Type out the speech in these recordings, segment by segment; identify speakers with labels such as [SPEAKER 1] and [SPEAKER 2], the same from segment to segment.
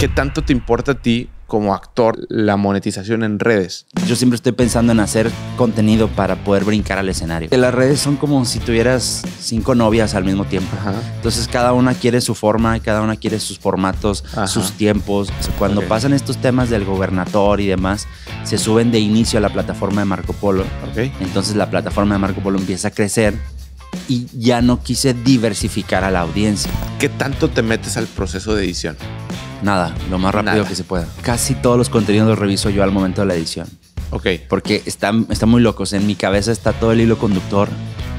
[SPEAKER 1] ¿Qué tanto te importa a ti como actor la monetización en redes? Yo siempre estoy pensando en hacer contenido para poder brincar al escenario. Las redes son como si tuvieras cinco novias al mismo tiempo. Entonces cada una quiere su forma, cada una quiere sus formatos, sus tiempos. Cuando pasan estos temas del gobernador y demás, se suben de inicio a la plataforma de Marco Polo. Entonces la plataforma de Marco Polo empieza a crecer y ya no quise diversificar a la audiencia. ¿Qué tanto te metes al proceso de edición? Nada, lo más rápido que se pueda. Casi todos los contenidos los reviso yo al momento de la edición. Ok. Porque están, están muy locos. En mi cabeza está todo el hilo conductor.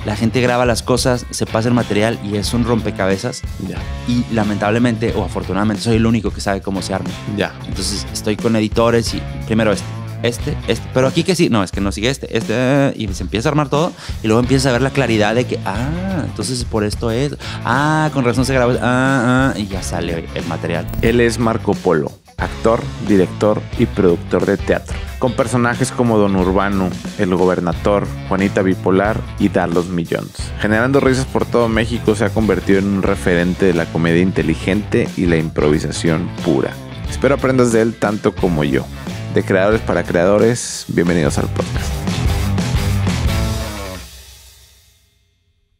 [SPEAKER 1] La gente graba las cosas, se pasa el material y es un rompecabezas. Ya. Y lamentablemente o afortunadamente soy el único que sabe cómo se arma. Ya. Entonces estoy con editores y primero este este, este, pero aquí que sí, no, es que no sigue este, este, y se empieza a armar todo y luego empieza a ver la claridad de que, ah, entonces por esto es, ah, con razón se grabó, ah, ah, y ya sale el material. Él es Marco Polo, actor, director y productor de teatro, con personajes como Don
[SPEAKER 2] Urbano, El Gobernador, Juanita Bipolar y los Millones. Generando risas por todo México, se ha convertido en un referente de la comedia inteligente y la improvisación pura. Espero aprendas de él tanto como yo de creadores para creadores. Bienvenidos al podcast.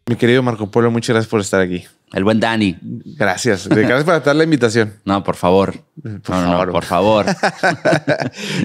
[SPEAKER 2] Mi querido Marco Polo, muchas gracias por estar aquí. El buen Dani. Gracias. Gracias por aceptar la invitación. No, por favor. Por favor. por favor.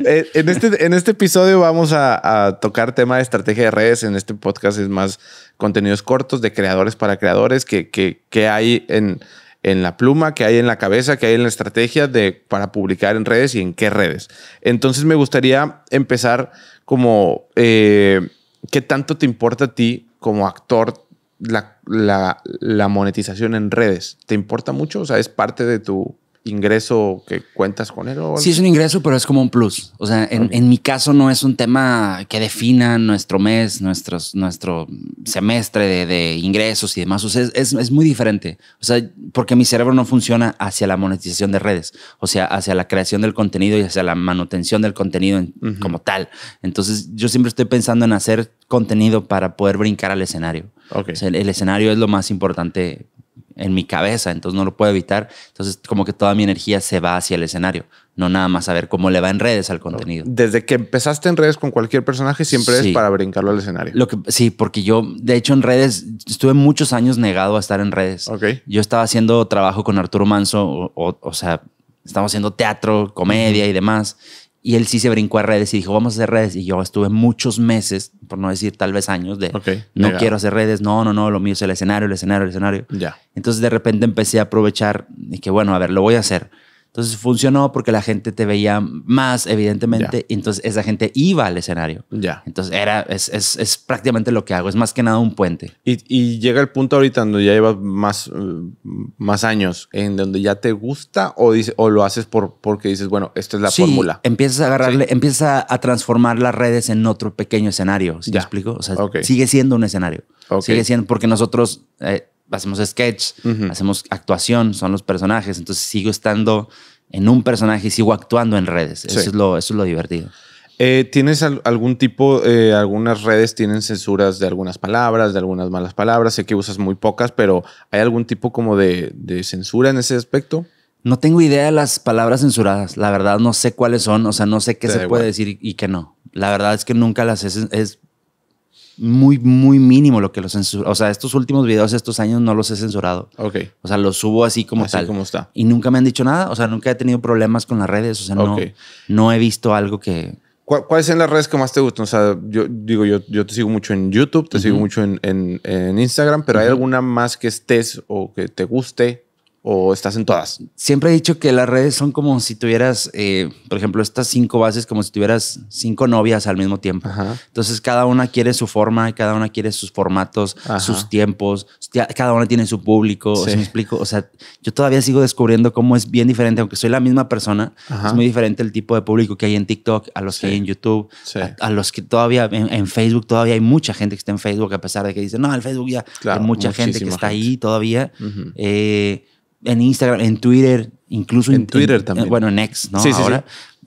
[SPEAKER 2] Eh, en, este, en este episodio vamos a, tocar tema de estrategia de redes. En este podcast es más contenidos cortos de creadores para creadores que, que hay en, en la pluma, que hay en la cabeza, que hay en la estrategia de, para publicar en redes y en qué redes. Entonces me gustaría empezar como, eh, ¿qué tanto te importa a ti como actor la, la, la monetización en redes? ¿Te importa mucho? O sea, ¿es parte de tu ingreso
[SPEAKER 1] que cuentas con él? O sí, es un ingreso, pero es como un plus. O sea, en, mi caso no es un tema que defina nuestro mes, nuestros, nuestro semestre de, ingresos y demás. O sea, es, muy diferente. O sea, porque mi cerebro no funciona hacia la monetización de redes, o sea, hacia la creación del contenido y hacia la manutención del contenido como tal. Entonces, yo siempre estoy pensando en hacer contenido para poder brincar al escenario. el escenario es lo más importante en mi cabeza, entonces no lo puedo evitar. Entonces, como que toda mi energía se va hacia el escenario, no nada más a ver cómo le va en redes al contenido.
[SPEAKER 2] Desde que empezaste en redes con cualquier
[SPEAKER 1] personaje, siempre es para brincarlo al escenario. Lo que, sí, porque yo, de hecho, en redes estuve muchos años negado a estar en redes. Yo estaba haciendo trabajo con Arturo Manso, o, sea, estamos haciendo teatro, comedia y demás. Y él sí se brincó a redes y dijo, vamos a hacer redes. Y yo estuve muchos meses, por no decir tal vez años, de no quiero hacer redes, no, no, no, lo mío es el escenario, el escenario, el escenario. Ya. Entonces de repente empecé a aprovechar y que, bueno, a ver, lo voy a hacer. Entonces funcionó porque la gente te veía más, evidentemente, y entonces esa gente iba al escenario. Ya. Entonces era, es, es, es, prácticamente lo que hago, es más que nada un puente.
[SPEAKER 2] Y, llega el punto ahorita donde ya llevas más, eh, más años, en donde ya te gusta o, dice, o lo haces por, porque dices, bueno, esta es la sí, fórmula.
[SPEAKER 1] Empiezas a agarrarle, sí. empiezas a transformar las redes en otro pequeño escenario. ¿sí ¿Te explico? O sea, sigue siendo un escenario. Sigue siendo, porque nosotros... Eh, hacemos sketch, hacemos actuación, son los personajes. Entonces sigo estando en un personaje y sigo actuando en redes. Eso, es lo, lo divertido. Eh, ¿Tienes algún
[SPEAKER 2] tipo, eh, algunas redes tienen censuras de algunas palabras, de algunas malas palabras? Sé que usas muy pocas,
[SPEAKER 1] pero ¿hay algún tipo como de, censura en ese aspecto? No tengo idea de las palabras censuradas. La verdad, no sé cuáles son. O sea, no sé qué se puede decir y qué no. La verdad es que nunca las he, es, muy, muy mínimo lo que los O sea, estos últimos videos, estos años, no los he censurado. Ok. O sea, los subo así como tal. como está. Y nunca me han dicho nada. O sea, nunca he tenido problemas con las redes. O sea, no, he visto algo que... ¿Cuáles son las redes que más te gustan? O
[SPEAKER 2] sea, yo digo, yo, yo te sigo mucho en YouTube, te sigo mucho en, Instagram, pero ¿hay alguna más
[SPEAKER 1] que estés o que te guste o estás en todas? Siempre he dicho que las redes son como si tuvieras, eh, por ejemplo, estas cinco bases, como si tuvieras cinco novias al mismo tiempo. Entonces, cada una quiere su forma, cada una quiere sus formatos, sus tiempos, cada una tiene su público. ¿Se me explico. O sea, yo todavía sigo descubriendo cómo es bien diferente, aunque soy la misma persona, es muy diferente el tipo de público que hay en TikTok, a los que hay en YouTube, a, los que todavía en, Facebook, todavía hay mucha gente que está en Facebook, a pesar de que dicen, no, el Facebook ya hay mucha gente que está ahí todavía en Instagram, en Twitter, incluso en, Twitter eh, Bueno, en X, ¿no? Sí,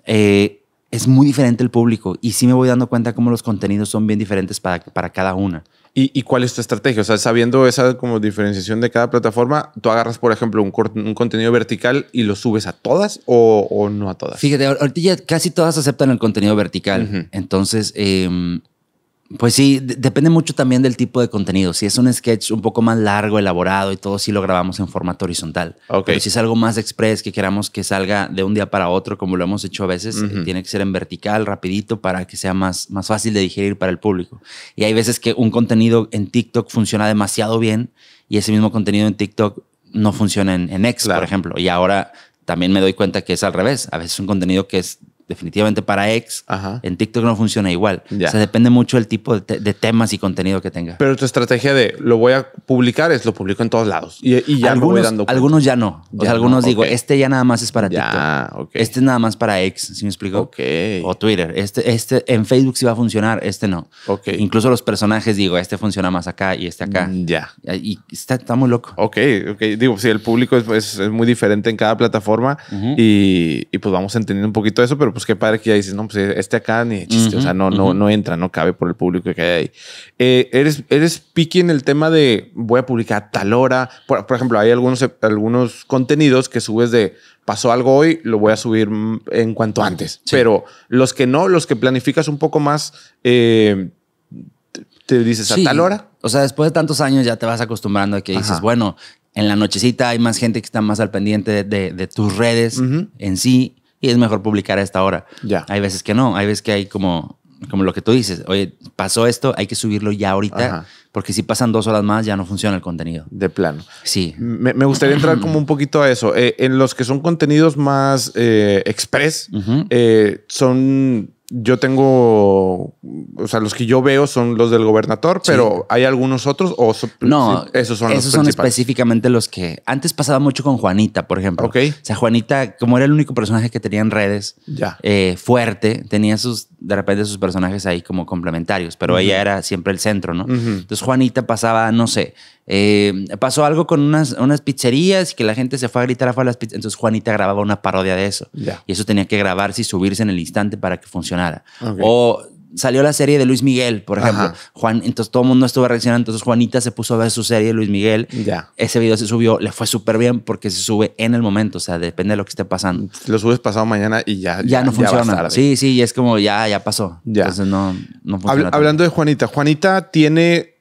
[SPEAKER 1] eh, es muy diferente el público y sí me voy dando cuenta cómo los contenidos son bien diferentes para, para cada una.
[SPEAKER 2] ¿Y, cuál es tu estrategia? O sea, sabiendo esa como diferenciación de cada plataforma, tú agarras, por ejemplo, un, un contenido vertical y lo subes a todas
[SPEAKER 1] o, no a todas. Fíjate, ahorita casi todas aceptan el contenido vertical. Entonces, eh, pues sí, depende mucho también del tipo de contenido. Si es un sketch un poco más largo, elaborado y todo, sí lo grabamos en formato horizontal. Pero si es algo más express que queramos que salga de un día para otro, como lo hemos hecho a veces, eh, tiene que ser en vertical, rapidito, para que sea más, más fácil de digerir para el público. Y hay veces que un contenido en TikTok funciona demasiado bien y ese mismo contenido en TikTok no funciona en, en X, por ejemplo. Y ahora también me doy cuenta que es al revés. A veces un contenido que es definitivamente para ex, en TikTok no funciona igual. Ya. O sea, depende mucho del tipo de, temas y contenido que tenga.
[SPEAKER 2] Pero tu estrategia de lo voy a publicar es lo
[SPEAKER 1] publico en todos lados y, ya algunos, Algunos ya no. algunos digo, este ya nada más es para TikTok. Este es nada más para ex, si me explico? O Twitter. Este, este en Facebook sí va a funcionar, este no. Incluso los personajes digo, este funciona más acá y este acá. Mm, ya. Y está, muy loco. Ok, ok. Digo, si sí, el público es, muy diferente en cada plataforma
[SPEAKER 2] y, pues vamos entendiendo un poquito eso, pero pues pues qué padre que ya dices, no, pues eh, este acá ni chiste, o sea, no, no, no entra, no cabe por el público que hay ahí. Eh, eres, eres picky en el tema de voy a publicar tal hora. Por, ejemplo, hay algunos, algunos contenidos que subes de pasó algo hoy, lo voy a subir mm, en cuanto antes. Pero los que no, los que planificas un poco más,
[SPEAKER 1] eh, te dices a tal hora. O sea, después de tantos años ya te vas acostumbrando a que dices, bueno, en la nochecita hay más gente que está más al pendiente de, tus redes en sí y es mejor publicar a esta hora. Ya. Hay veces que no, hay veces que hay como, como lo que tú dices, oye, pasó esto, hay que subirlo ya ahorita, porque si pasan dos horas más ya no funciona el contenido. De plano. Sí.
[SPEAKER 2] Me, gustaría entrar como un poquito a eso. Eh, en los que son contenidos más eh, express, eh, son yo tengo, o sea, los que yo veo son los del gobernador, pero hay algunos otros o no, esos son esos son
[SPEAKER 1] específicamente los que antes pasaba mucho con Juanita, por ejemplo. O sea, Juanita, como era el único personaje que tenía en redes, eh, fuerte, tenía sus de repente sus personajes ahí como complementarios, pero ella era siempre el centro, ¿no? Entonces Juanita pasaba, no sé, eh, pasó algo con unas, unas pizzerías que la gente se fue a gritar a las pizzerías, entonces Juanita grababa una parodia de eso. Y eso tenía que grabarse y subirse en el instante para que funcionara. O salió la serie de Luis Miguel, por ejemplo. Juan, entonces todo el mundo estuvo reaccionando. Entonces Juanita se puso a ver su serie de Luis Miguel. Ese video se subió, le fue súper bien porque se sube en el momento. O sea, depende de lo que esté pasando. Lo subes pasado mañana y ya. Ya, no funciona. Sí, sí, y es como ya, ya pasó. Entonces no, funciona. hablando
[SPEAKER 2] de Juanita, Juanita tiene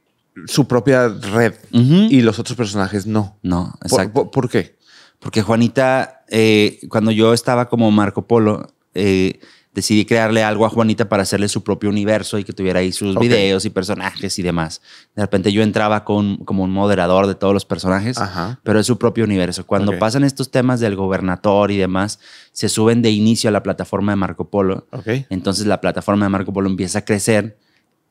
[SPEAKER 2] su propia red y los otros
[SPEAKER 1] personajes no. No, exacto. ¿Por, qué? Porque Juanita, eh, cuando yo estaba como Marco Polo, eh, decidí crearle algo a Juanita para hacerle su propio universo y que tuviera ahí sus videos y personajes y demás. De repente yo entraba como un moderador de todos los personajes, pero es su propio universo. Cuando pasan estos temas del gobernador y demás, se suben de inicio a la plataforma de Marco Polo. Entonces la plataforma de Marco Polo empieza a crecer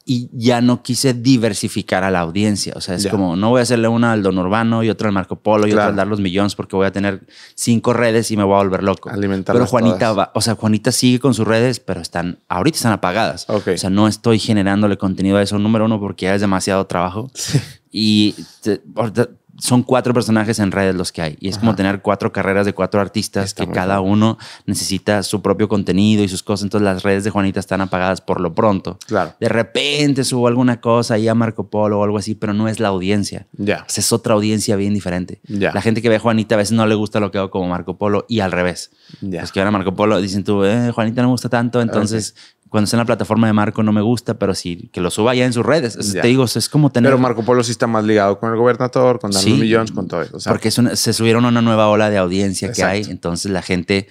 [SPEAKER 1] y ya no quise diversificar a la audiencia. O sea, es como, no voy a hacerle una al Don Urbano y otra al Marco Polo y otra al Dar los Millones porque voy a tener cinco redes y me voy a volver loco. Alimentar. Pero Juanita va, o sea, Juanita sigue con sus redes, pero están, ahorita están apagadas. O sea, no estoy generándole contenido a eso, número uno, porque ya es demasiado trabajo. Y son cuatro personajes en redes los que hay. Y es como tener cuatro carreras de cuatro artistas que cada uno necesita su propio contenido y sus cosas. Entonces las redes de Juanita están apagadas por lo pronto. Claro. De repente subo alguna cosa y a Marco Polo o algo así, pero no es la audiencia. Ya. Es otra audiencia bien diferente. La gente que ve a Juanita a veces no le gusta lo que hago como Marco Polo y al revés. Los que van a Marco Polo dicen tú, eh, Juanita no me gusta tanto, entonces cuando está en la plataforma de Marco no me gusta, pero sí que lo suba ya en sus redes. te digo,
[SPEAKER 2] es como tener. Pero Marco Polo sí está más ligado con el gobernador, con Daniel sí, con todo eso. porque se
[SPEAKER 1] subieron a una nueva ola de audiencia que hay. Entonces la gente.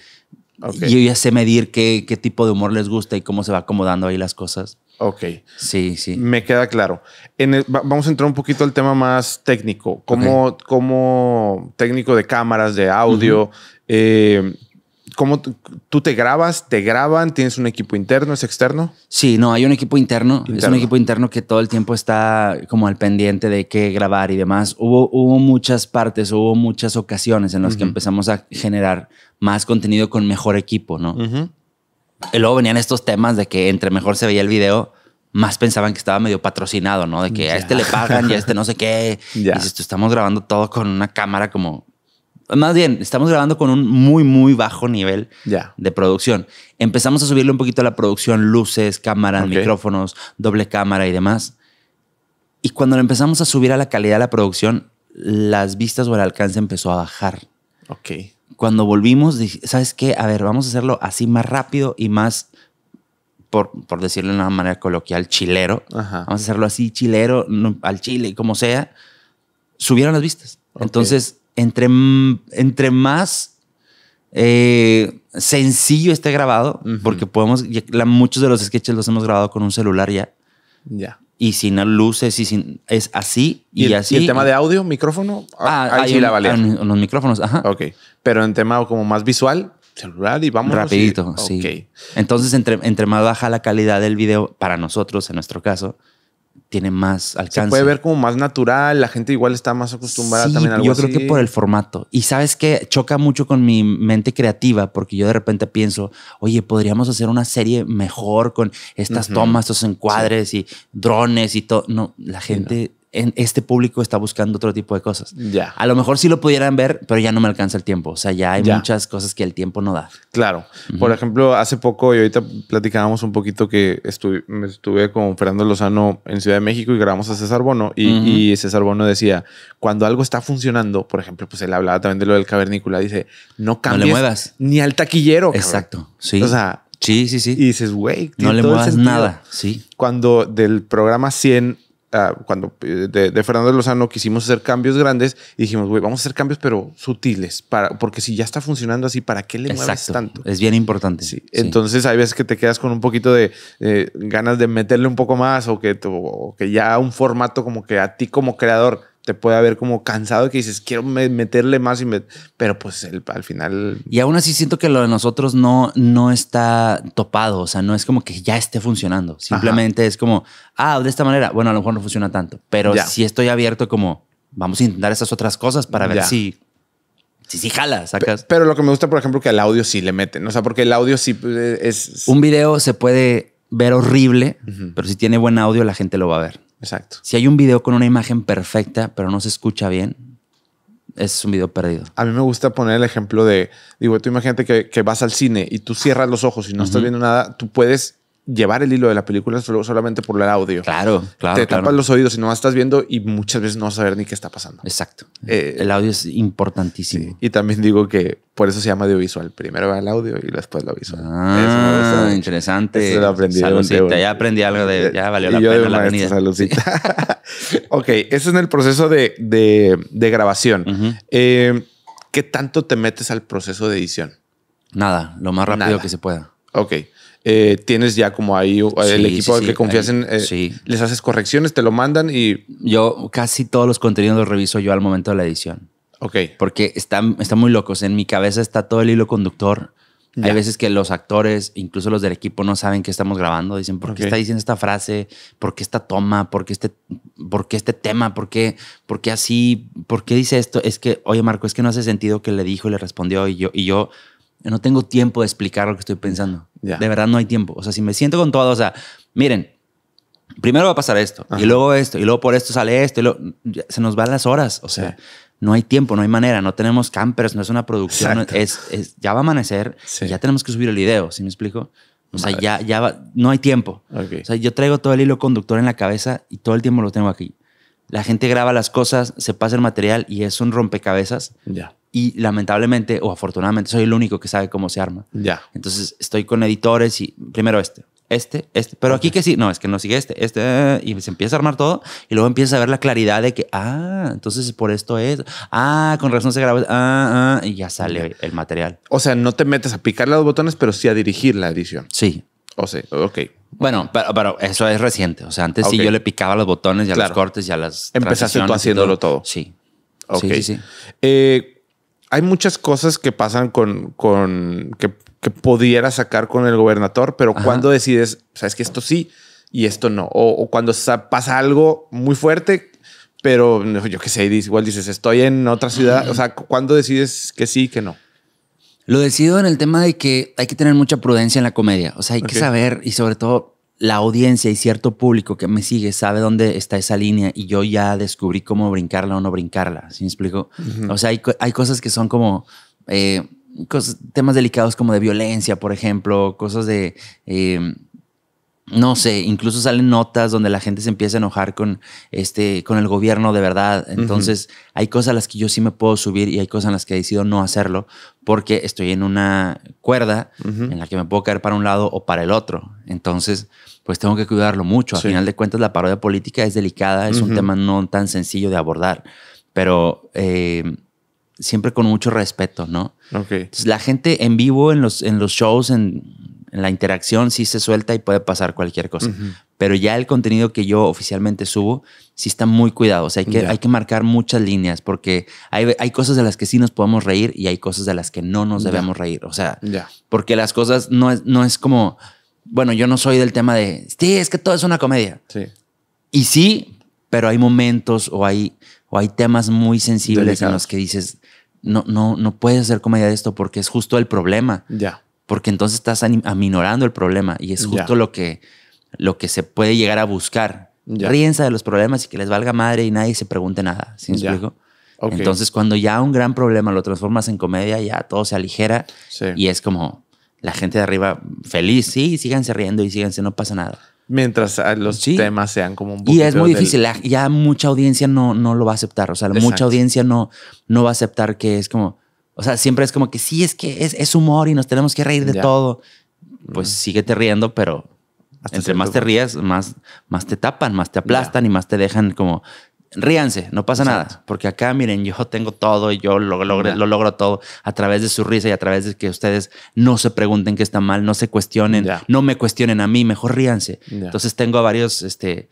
[SPEAKER 1] y Yo ya sé medir qué, qué tipo de humor les gusta y cómo se va acomodando ahí las cosas. Ok. Sí, sí. Me queda
[SPEAKER 2] claro. En vamos a entrar un poquito al tema más técnico. Como, como técnico de cámaras, de audio, ¿Cómo tú te
[SPEAKER 1] grabas? ¿Te graban? ¿Tienes un equipo interno? ¿Es externo? Sí, no, hay un equipo interno. Es un equipo interno que todo el tiempo está como al pendiente de qué grabar y demás. Hubo, hubo muchas partes, hubo muchas ocasiones en las que empezamos a generar más contenido con mejor equipo, ¿no? Y luego venían estos temas de que entre mejor se veía el video, más pensaban que estaba medio patrocinado, ¿no? De que a este le pagan y a este no sé qué. Y si estamos grabando todo con una cámara como más bien, estamos grabando con un muy, muy bajo nivel de producción. Empezamos a subirle un poquito a la producción, luces, cámaras, micrófonos, doble cámara y demás. Y cuando empezamos a subir a la calidad de la producción, las vistas o el alcance empezó a bajar. Ok. Cuando volvimos, ¿sabes qué? A ver, vamos a hacerlo así más rápido y más, por, por decirlo de una manera coloquial, chilero. Vamos a hacerlo así, chilero, al chile, y como sea. Subieron las vistas. Entonces entre, entre más eh, sencillo esté grabado, porque podemos, muchos de los sketches los hemos grabado con un celular ya. Ya. Y sin luces y sin, es así y, así. ¿Y el tema de audio,
[SPEAKER 2] micrófono?
[SPEAKER 1] Ah, ah ahí la valía. los micrófonos, ajá. Ok. Pero en tema como más visual, celular y vamos rapidito, sí. Entonces, entre, entre más baja la calidad del video para nosotros, en nuestro caso, tiene más alcance. Se puede ver
[SPEAKER 2] como más natural, la gente igual está más acostumbrada también a algo Yo creo que por el formato.
[SPEAKER 1] Y sabes que choca mucho con mi mente creativa, porque yo de repente pienso, oye, podríamos hacer una serie mejor con estas tomas, estos encuadres y drones y todo. No, la gente este público está buscando otro tipo de cosas. Ya. A lo mejor sí lo pudieran ver, pero ya no me alcanza el tiempo. O sea, ya hay muchas cosas que el tiempo no da.
[SPEAKER 2] Claro. Por ejemplo, hace poco y ahorita platicábamos un poquito que estuve, estuve con Fernando Lozano en Ciudad de México y grabamos a César Bono y, César Bono decía, cuando algo está funcionando, por ejemplo, pues él hablaba también de lo del cavernícola, dice, no cambies muevas. ni al taquillero. Exacto.
[SPEAKER 1] Sí. O sea,
[SPEAKER 2] Sí, sí, sí. Y dices, güey, no le muevas nada. Sí. Cuando del programa 100 Ah, cuando eh, de, Fernando Lozano quisimos hacer cambios grandes y dijimos, güey, vamos a hacer cambios pero sutiles, para, porque si ya está funcionando así, ¿para qué le mueves tanto?
[SPEAKER 1] Es bien importante. Sí. Entonces
[SPEAKER 2] hay veces que te quedas con un poquito de eh, ganas de meterle un poco más o que, o que ya un formato como que a ti como creador te puede haber como cansado que dices, quiero meterle más, y me... pero pues al final...
[SPEAKER 1] Y aún así siento que lo de nosotros no, no está topado, o sea, no es como que ya esté funcionando, simplemente es como, ah, de esta manera, bueno, a lo mejor no funciona tanto, pero si estoy abierto como, vamos a intentar esas otras cosas para ver si
[SPEAKER 2] si Sí, jala, sacas. Pero, lo que me gusta, por ejemplo, que al audio sí le meten. O sea, porque el audio sí pues, e-, es.
[SPEAKER 1] Un video se puede ver horrible, pero si tiene buen audio, la gente lo va a ver. Exacto. Si hay un video con una imagen perfecta, pero no se escucha bien, es un video perdido. A mí me gusta poner el ejemplo
[SPEAKER 2] de, digo, tú imagínate que, que vas al cine y tú cierras los ojos y no estás viendo nada, tú puedes llevar el hilo de la película solo, solamente por el audio. Claro, claro. Te tapas los oídos y no estás viendo y muchas veces no vas a ver ni qué está pasando. Exacto. Eh, el audio es importantísimo. Y también digo que por eso se llama audiovisual. Primero va el audio y después lo visual. Ah, interesante. Eso lo aprendí. ya
[SPEAKER 1] aprendí algo de... Ya valió la pena la venida.
[SPEAKER 2] saludcita. ok, eso es en el proceso de, grabación. Eh, ¿Qué tanto te metes al proceso de edición? Nada, lo más rápido que se pueda. Ok. Eh, tienes ya como ahí el equipo al que confías en.
[SPEAKER 1] Eh, les haces correcciones, te lo mandan y. Yo casi todos los contenidos los reviso yo al momento de la edición. Ok. Porque están, muy locos. En mi cabeza está todo el hilo conductor. Hay veces que los actores, incluso los del equipo, no saben que estamos grabando. Dicen, ¿por qué está diciendo esta frase? ¿Por qué esta toma? ¿Por qué este, este tema? ¿Por qué, así? ¿Por qué dice esto? Es que, oye, Marco, es que no hace sentido que le dijo y le respondió y yo, y yo no tengo tiempo de explicar lo que estoy pensando. De verdad no hay tiempo. O sea, si me siento con todo, o sea, miren, primero va a pasar esto, y luego esto, y luego por esto sale esto, y se nos van las horas. O sea, no hay tiempo, no hay manera, no tenemos campers, no es una producción, es, ya va a amanecer, ya tenemos que subir el video, si me explico? O sea, ya, ya no hay tiempo. O sea, yo traigo todo el hilo conductor en la cabeza y todo el tiempo lo tengo aquí. La gente graba las cosas, se pasa el material y es un rompecabezas. Ya y lamentablemente o afortunadamente soy el único que sabe cómo se arma. Ya. Entonces estoy con editores y primero este, este, este, pero aquí que sí, no, es que no sigue este, este, y se empieza a armar todo y luego empieza a ver la claridad de que, ah, entonces por esto es, ah, con razón se grabó, ah, ah, y ya sale el material. O sea, no te metes a picar los botones, pero sí a dirigir la edición. Sí. O sea, ok. Bueno, pero, eso es reciente. O sea, antes sí yo le picaba los botones y a los cortes y a las. Empezaste tú haciéndolo todo. Sí. Ok. Sí,
[SPEAKER 2] sí, eh, hay muchas cosas que pasan con, con que, que pudiera sacar con el gobernador, pero cuando decides, sabes que esto sí y esto no, o, cuando pasa algo muy fuerte, pero yo qué sé, igual dices, estoy en otra ciudad, o sea, cuando decides que sí que no.
[SPEAKER 1] Lo decido en el tema de que hay que tener mucha prudencia en la comedia, o sea, hay que saber y sobre todo la audiencia y cierto público que me sigue sabe dónde está esa línea y yo ya descubrí cómo brincarla o no brincarla. ¿Sí me explico? O sea, hay, cosas que son como eh, temas delicados como de violencia, por ejemplo, cosas de em, no sé, incluso salen notas donde la gente se empieza a enojar con, este, con el gobierno de verdad. Entonces, hay cosas a las que yo sí me puedo subir y hay cosas en las que he decidido no hacerlo porque estoy en una cuerda en la que me puedo caer para un lado o para el otro. Entonces, pues tengo que cuidarlo mucho. Al final de cuentas, la parodia política es delicada, es un tema no tan sencillo de abordar, pero eh, siempre con mucho respeto, ¿no? Okay. la gente en vivo, en los, en los shows, en la interacción sí se suelta y puede pasar cualquier cosa. Pero ya el contenido que yo oficialmente subo sí está muy cuidado. O sea, hay que, hay que marcar muchas líneas porque hay, cosas de las que sí nos podemos reír y hay cosas de las que no nos debemos reír. O sea, porque las cosas no es, no es como, bueno, yo no soy del tema de, sí, es que todo es una comedia. Sí. Y sí, pero hay momentos o hay, o hay temas muy sensibles en los que dices, no, no, no puedes hacer comedia de esto porque es justo el problema. Ya porque entonces estás aminorando el problema y es justo lo, que, lo que se puede llegar a buscar. Ríense de los problemas y que les valga madre y nadie se pregunte nada. ¿Sí Entonces, cuando ya un gran problema lo transformas en comedia, ya todo se aligera y es como la gente de arriba feliz. Sí, síganse riendo y síganse, no pasa nada. Mientras ah, los temas sean como un Y es muy difícil. Ya mucha audiencia no, no lo va a aceptar. O sea, mucha audiencia no, no va a aceptar que es como o sea, siempre es como que sí, es que es, humor y nos tenemos que reír de todo. Pues sigue síguete riendo, pero entre más te rías, más, más te tapan, más te aplastan y más te dejan como ríanse, no pasa nada. Porque acá, miren, yo tengo todo y yo lo, logro todo a través de su risa y a través de que ustedes no se pregunten qué está mal, no se cuestionen, no me cuestionen a mí, mejor ríanse. Entonces tengo varios, este,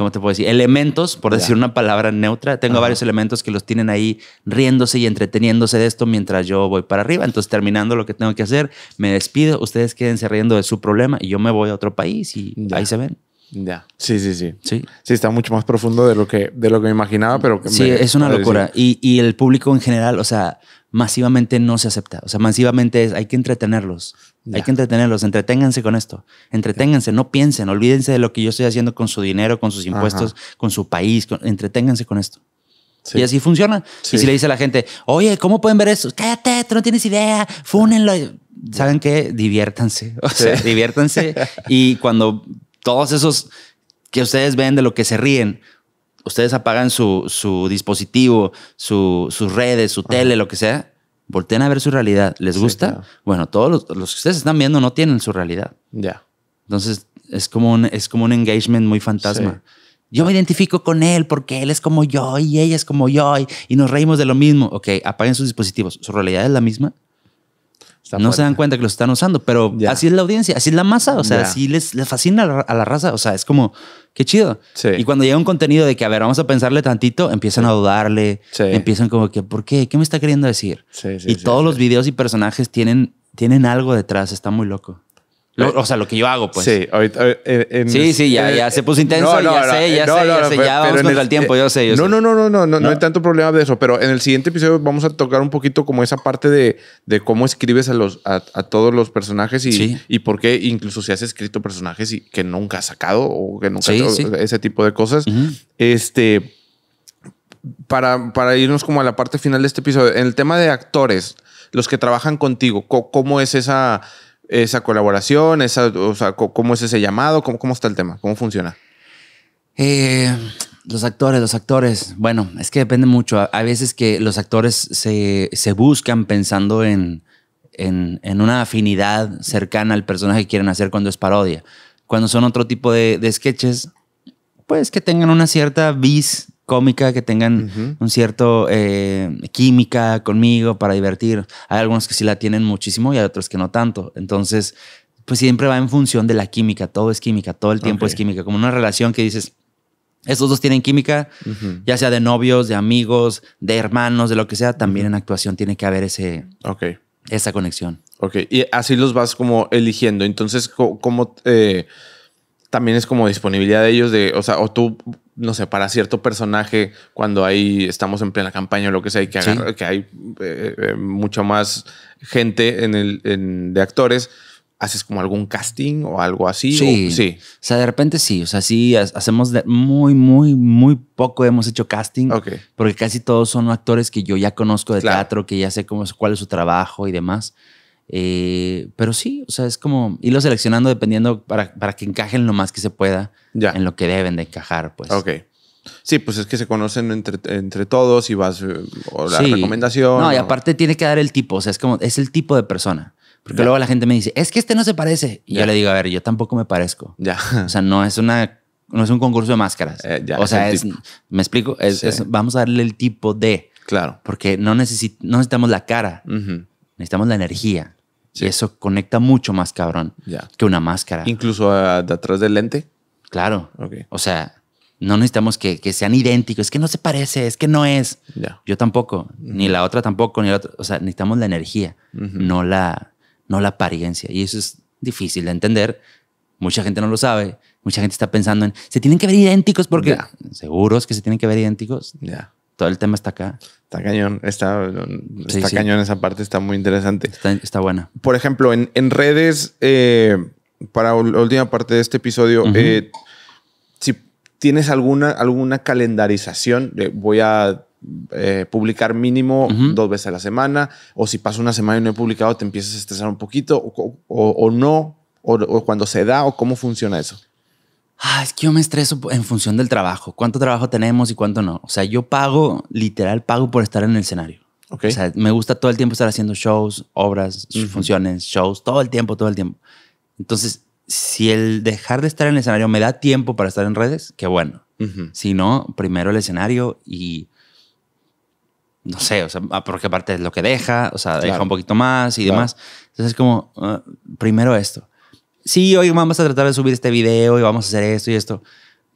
[SPEAKER 1] ¿cómo te puedo decir? Elementos, por decir una palabra neutra. Tengo varios elementos que los tienen ahí riéndose y entreteniéndose de esto mientras yo voy para arriba. Entonces, terminando lo que tengo que hacer, me despido. Ustedes quédense riendo de su problema y yo me voy a otro país y ahí se ven. Ya. Sí, sí, sí, sí. Sí, está mucho más profundo de lo que, de lo que me imaginaba, pero... sí, es una locura. Y, y el público en general, o sea, masivamente no se acepta. O sea, masivamente es, hay que entretenerlos. Hay que entretenerlos, entreténganse con esto, entreténganse, no piensen, olvídense de lo que yo estoy haciendo con su dinero, con sus impuestos, con su país, entreténganse con esto. Y así funciona. Y si le dice a la gente, oye, ¿cómo pueden ver eso? Cállate, tú no tienes idea, fúnenlo. ¿Saben qué? Diviértanse. O diviértanse. y cuando todos esos que ustedes ven de lo que se ríen, ustedes apagan su, dispositivo, sus redes, su tele, lo que sea, volteen a ver su realidad. ¿Les gusta? Bueno, todos los, que ustedes están viendo no tienen su realidad. Ya. Entonces, es como, un, es como un engagement muy fantasma. Yo me identifico con él porque él es como yo y ella es como yo y, y nos reímos de lo mismo. Ok, apaguen sus dispositivos. ¿Su realidad es la misma? no se dan cuenta que los están usando, pero así es la audiencia, así es la masa, o sea, así les, les fascina a la, raza, o sea, es como, qué chido. Y cuando llega un contenido de que, a ver, vamos a pensarle tantito, empiezan a dudarle, empiezan como que, ¿por qué? ¿Qué me está queriendo decir? y todos los videos y personajes tienen, tienen algo detrás, está muy loco o sea, lo que yo hago, pues. Sí, eh, sí, ya, se puso intenso, ya, sé, ya sé, ya sé, ya vamos contra el, tiempo, eh, yo sé, no, No,
[SPEAKER 2] no, no, no, no, no, hay tanto problema de eso, pero en el siguiente episodio vamos a tocar un poquito como esa parte de, cómo escribes a, los, a, todos los personajes y, por qué incluso si has escrito personajes y, que nunca has sacado o que nunca has hecho ese tipo de cosas. Este, para irnos como a la parte final de este episodio, en el tema de actores, los que trabajan contigo, ¿cómo es esa esa colaboración, esa, o sea, cómo es ese llamado, cómo, cómo está el tema, cómo funciona.
[SPEAKER 1] Eh, los actores, los actores. Bueno, es que depende mucho. Hay veces que los actores se, buscan pensando en, una afinidad cercana al personaje que quieren hacer cuando es parodia. Cuando son otro tipo de, de sketches, pues que tengan una cierta vis cómica, que tengan un cierto eh, química conmigo para divertir. Hay algunos que sí la tienen muchísimo y hay otros que no tanto. Entonces, pues siempre va en función de la química. Todo es química, todo el tiempo es química. Como una relación que dices, estos dos tienen química, ya sea de novios, de amigos, de hermanos, de lo que sea. También en actuación tiene que haber ese, esa conexión.
[SPEAKER 2] Ok, y así los vas como eligiendo. Entonces, ¿cómo... Eh, también es como disponibilidad de ellos de, o sea, o tú, no sé, para cierto personaje, cuando ahí estamos en plena campaña o lo que sea, hay que, que hay mucho eh, eh, mucha más gente en el, de
[SPEAKER 1] actores, haces como algún casting o algo así. Sí. sí. O sea, de repente sí. O sea, sí, hacemos muy, muy, muy poco hemos hecho casting. Porque casi todos son actores que yo ya conozco de teatro, que ya sé cómo cuál es su trabajo y demás. Eh, pero sí, o sea, es como irlo seleccionando dependiendo para, para que encajen lo más que se pueda en lo que deben de encajar, pues. Ok.
[SPEAKER 2] Sí, pues es que se conocen entre, entre todos y vas eh,
[SPEAKER 1] o la recomendación. No, y aparte tiene que dar el tipo, o sea, es como, es el tipo de persona. Porque luego la gente me dice, es que este no se parece. Y yo le digo, a ver, yo tampoco me parezco. Ya. O sea, no es una, no es un concurso de máscaras. Eh, o sea, es, me explico, vamos a darle el tipo de. Claro. Porque no, no necesitamos la cara, necesitamos la energía. Y eso conecta mucho más cabrón que una máscara. Incluso ah, de atrás del lente. Claro. O sea, no necesitamos que, que, sean idénticos. Es que no se parece, es que no es. Yo tampoco, ni la otra tampoco, ni la otra. O sea, necesitamos la energía, no, la, no la apariencia. Y eso es difícil de entender. Mucha gente no lo sabe. Mucha gente está pensando en, se tienen que ver idénticos porque... Seguros que se tienen que ver idénticos. Todo el tema está acá.
[SPEAKER 2] Está cañón, está, cañón esa parte, está muy interesante. Está, buena. Por ejemplo, en, redes, eh, para la última parte de este episodio, eh, si tienes alguna, alguna calendarización, eh, voy a publicar mínimo dos veces a la semana, o si pasa una semana y no he publicado, te empiezas a estresar un poquito, o, no, o, cuando se da, o cómo funciona eso
[SPEAKER 1] ah, es que yo me estreso en función del trabajo, cuánto trabajo tenemos y cuánto no. O sea, yo pago, literal, pago por estar en el escenario. Okay. O sea, me gusta todo el tiempo estar haciendo shows, obras, funciones, shows, todo el tiempo, todo el tiempo. Entonces, si el dejar de estar en el escenario me da tiempo para estar en redes, qué bueno. Si no, primero el escenario y no sé, o sea, ah, porque aparte es lo que deja, o sea, deja un poquito más y demás. Entonces, es como, ah, primero esto sí, hoy vamos a tratar de subir este video y vamos a hacer esto y esto.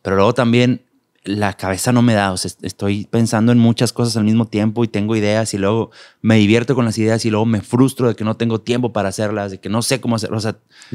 [SPEAKER 1] Pero luego también la cabeza no me da, o sea, estoy pensando en muchas cosas al mismo tiempo y tengo ideas y luego me divierto con las ideas y luego me frustro de que no tengo tiempo para hacerlas, de que no sé cómo hacerlas, o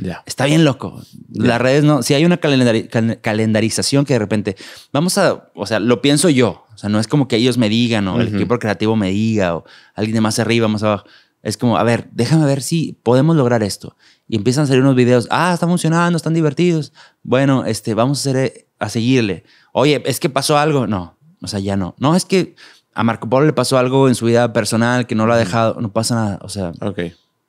[SPEAKER 1] sea, está bien loco. Las redes no, si hay una calendarización que de repente, vamos a, o sea, lo pienso yo, o sea, no es como que ellos me digan o el equipo creativo me diga o alguien de más arriba, más abajo, es como, a ver, déjame ver si podemos lograr esto. Y empiezan a salir unos videos, ah, está funcionando, están divertidos. Bueno, este, vamos eh, a, seguirle. Oye, es que pasó algo. No, o sea, ya no. No, es que a Marco Polo le pasó algo en su vida personal que no lo ha dejado. No pasa nada, o sea. Ok.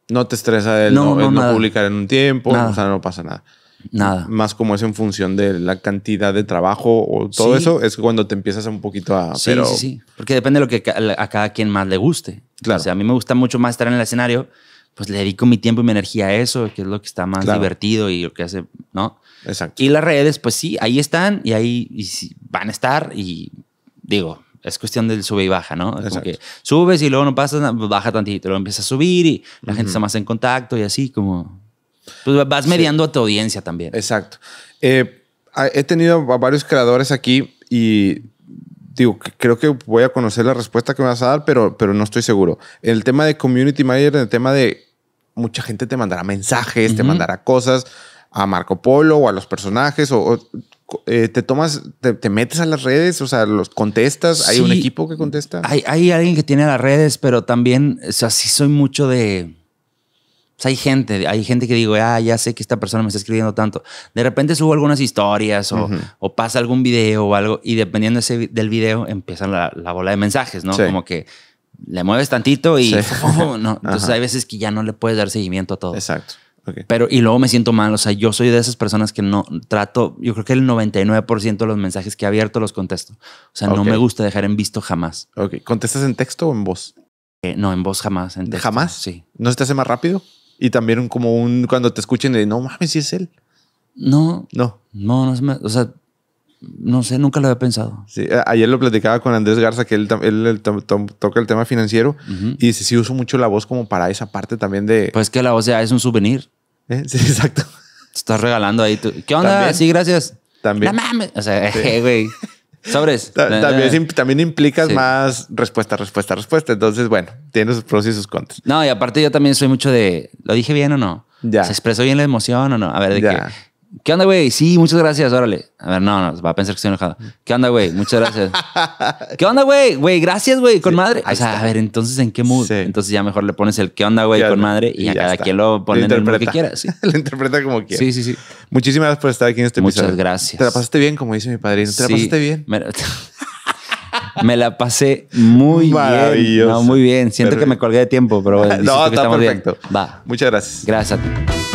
[SPEAKER 2] No te estresa el no, publicar en un tiempo, o sea, no pasa nada. Nada. Más como es en función de la cantidad de trabajo o todo eso, es cuando te empiezas un poquito a... Sí, sí, sí.
[SPEAKER 1] Porque depende de lo que a cada quien más le guste. Claro. O sea, a mí me gusta mucho más estar en el escenario, pues le dedico mi tiempo y mi energía a eso, que es lo que está más divertido y lo que hace, ¿no? Exacto. Y las redes, pues sí, ahí están y ahí y van a estar y digo, es cuestión del sube y baja, ¿no? exacto subes y luego no pasas, baja tantito, luego empiezas a subir y la gente está más en contacto y así como pues vas mediando a tu audiencia también. Exacto. Eh, he tenido
[SPEAKER 2] a varios creadores aquí y digo, creo que voy a conocer la respuesta que me vas a dar, pero, pero no estoy seguro. El tema de community manager, el tema de mucha gente te mandará mensajes, te mandará cosas a Marco Polo o a los personajes o, eh,
[SPEAKER 1] te tomas, te, metes a las redes, o sea, los contestas. Hay un equipo que contesta. Hay, hay alguien que tiene las redes, pero también, o sea, sí soy mucho de hay gente, hay gente que digo, ah, ya sé que esta persona me está escribiendo tanto. De repente subo algunas historias o, pasa algún video o algo y dependiendo ese, del video empieza la, bola de mensajes, ¿no? Como que le mueves tantito y... no. Entonces hay veces que ya no le puedes dar seguimiento a todo. Exacto. Pero y luego me siento mal, o sea, yo soy de esas personas que no trato, yo creo que el 99% de los mensajes que he abierto los contesto. O sea, no me gusta dejar en visto jamás. ¿contestas en texto o en voz? Eh, no, en voz jamás. En ¿Jamás? Sí. ¿No se te hace más rápido? Y también como
[SPEAKER 2] un, cuando te escuchen de, no
[SPEAKER 1] mames, si es él. No. No. No, no o sea, no sé, nunca lo había pensado.
[SPEAKER 2] Sí, ayer lo platicaba con Andrés Garza, que él, toca el tema financiero, y dice, sí, uso mucho la voz como para esa parte también de... Pues que la voz ya es un souvenir.
[SPEAKER 1] ¿Eh? Sí, exacto. Te estás regalando ahí. Tú. ¿Qué onda? Sí, gracias. También. mames. O sea, güey. Sobres. También,
[SPEAKER 2] implicas más respuesta, respuesta, respuesta. Entonces, bueno, tiene sus pros y sus contras.
[SPEAKER 1] No, y aparte yo también soy mucho de, ¿lo dije bien o no? Ya. ¿Se expresó bien la emoción o no? A ver, de qué ¿Qué onda, güey? Sí, muchas gracias, órale. A ver, no, no, va a pensar que estoy enojado. ¿Qué onda, güey? Muchas gracias. ¿Qué onda, güey? Güey, gracias, güey, con madre. O sea, a ver, entonces, ¿en qué mood? Entonces ya mejor le pones el ¿qué onda, güey, con madre? Y, a cada quien lo pone en el que quiera. Sí.
[SPEAKER 2] lo interpreta como quiera. Sí, sí, sí. Muchísimas gracias por estar aquí en este muchas episodio. Muchas gracias. Te la pasaste bien, como
[SPEAKER 1] dice mi padrino. Te la pasaste bien. Me... la pasé muy bien. No, muy bien. Siento que me colgué de tiempo, pero bueno, no, está perfecto. Va. Muchas gracias. Gracias a
[SPEAKER 2] ti.